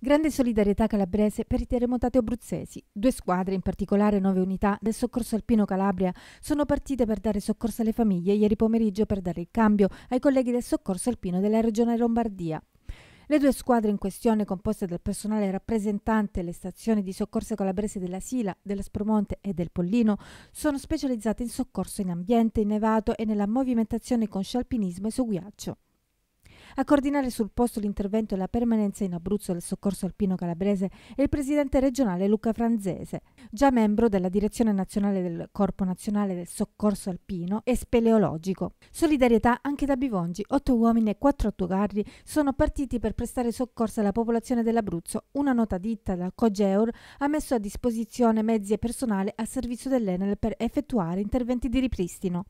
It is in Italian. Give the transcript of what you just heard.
Grande solidarietà calabrese per i terremotati abruzzesi. Due squadre, in particolare nove unità del soccorso alpino Calabria, sono partite per dare soccorso alle famiglie ieri pomeriggio per dare il cambio ai colleghi del soccorso alpino della regione Lombardia. Le due squadre in questione, composte dal personale rappresentante le stazioni di soccorso calabrese della Sila, della Spromonte e del Pollino, sono specializzate in soccorso in ambiente innevato e nella movimentazione con scialpinismo e su ghiaccio. A coordinare sul posto l'intervento e la permanenza in Abruzzo del soccorso alpino calabrese è il presidente regionale Luca Franzese, già membro della direzione nazionale del Corpo Nazionale del Soccorso Alpino e Speleologico. Solidarietà anche da Bivongi, otto uomini e quattro autocarri sono partiti per prestare soccorso alla popolazione dell'Abruzzo. Una nota ditta da Cogeur ha messo a disposizione mezzi e personale al servizio dell'Enel per effettuare interventi di ripristino.